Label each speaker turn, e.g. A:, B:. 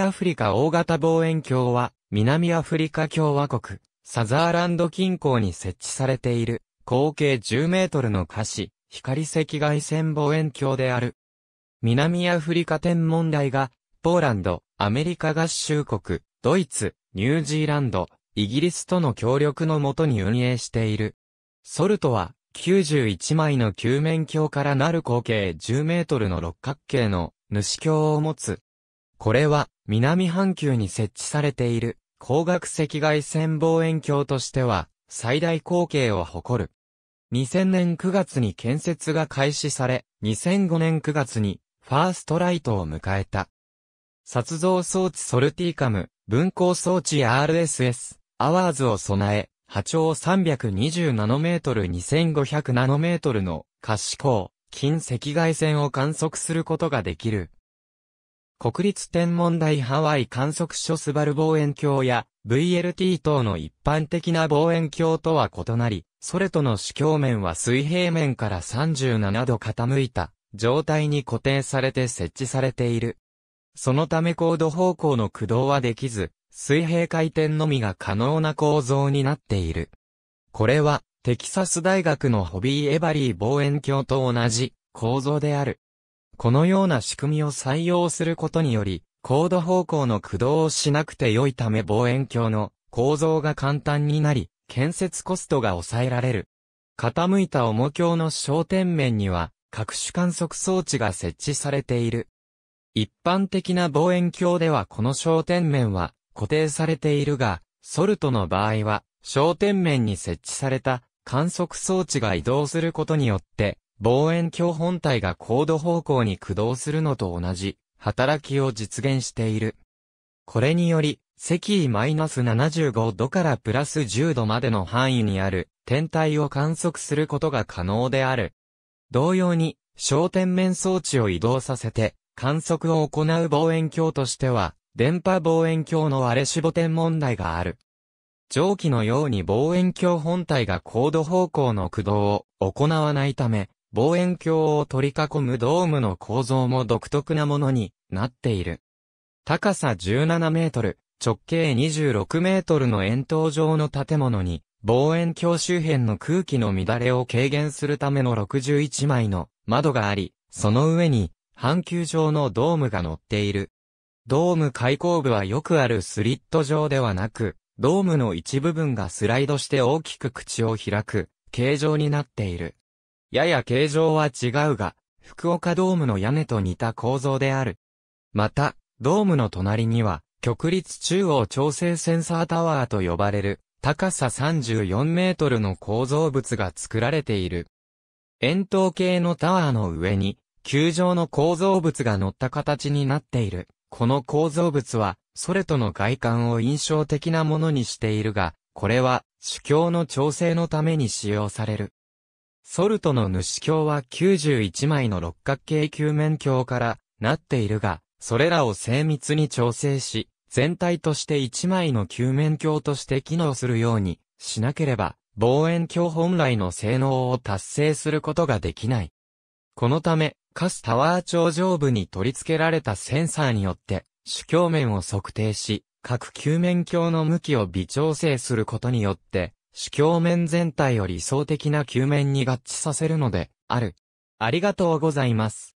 A: アフリカ大型望遠鏡は、南アフリカ共和国、サザーランド近郊に設置されている、口径10メートルの可視、光赤外線望遠鏡である。南アフリカ天文台が、ポーランド、アメリカ合衆国、ドイツ、ニュージーランド、イギリスとの協力のもとに運営している。ソルトは、91枚の球面鏡からなる口径10メートルの六角形の主鏡を持つこれは、南半球に設置されている、光学赤外線望遠鏡としては、最大口径を誇る。2000年9月に建設が開始され、2005年9月に、ファーストライトを迎えた。撮像装置ソルティカム、分光装置 RSS、アワーズを備え、波長320ナノメートル2500ナノメートルの可視光、近赤外線を観測することができる。国立天文台ハワイ観測所スバル望遠鏡や VLT 等の一般的な望遠鏡とは異なり、それとの主鏡面は水平面から37度傾いた状態に固定されて設置されている。そのため高度方向の駆動はできず、水平回転のみが可能な構造になっている。これは、テキサス大学のホビー・エバリー望遠鏡と同じ構造である。このような仕組みを採用することにより、高度方向の駆動をしなくて良いため望遠鏡の構造が簡単になり、建設コストが抑えられる。傾いた重鏡の焦点面には、各種観測装置が設置されている。一般的な望遠鏡ではこの焦点面は固定されているが、ソルトの場合は焦点面に設置された観測装置が移動することによって望遠鏡本体が高度方向に駆動するのと同じ働きを実現している。これにより、赤位マイナス75度からプラス10度までの範囲にある天体を観測することが可能である。同様に、焦点面装置を移動させて観測を行う望遠鏡としては、電波望遠鏡の割れしぼ点問題がある。上記のように望遠鏡本体が高度方向の駆動を行わないため、望遠鏡を取り囲むドームの構造も独特なものになっている。高さ17メートル、直径26メートルの円筒状の建物に、望遠鏡周辺の空気の乱れを軽減するための61枚の窓があり、その上に、半球状のドームが乗っている。ドーム開口部はよくあるスリット状ではなく、ドームの一部分がスライドして大きく口を開く、形状になっている。やや形状は違うが、福岡ドームの屋根と似た構造である。また、ドームの隣には、極立中央調整センサータワーと呼ばれる、高さ34メートルの構造物が作られている。円筒形のタワーの上に、球状の構造物が乗った形になっている。この構造物は、それとの外観を印象的なものにしているが、これは、主教の調整のために使用される。ソルトの主鏡は91枚の六角形球面鏡からなっているが、それらを精密に調整し、全体として1枚の球面鏡として機能するようにしなければ、望遠鏡本来の性能を達成することができない。このため、カスタワー頂上部に取り付けられたセンサーによって、主鏡面を測定し、各球面鏡の向きを微調整することによって、主教面全体を理想的な球面に合致させるので、ある。ありがとうございます。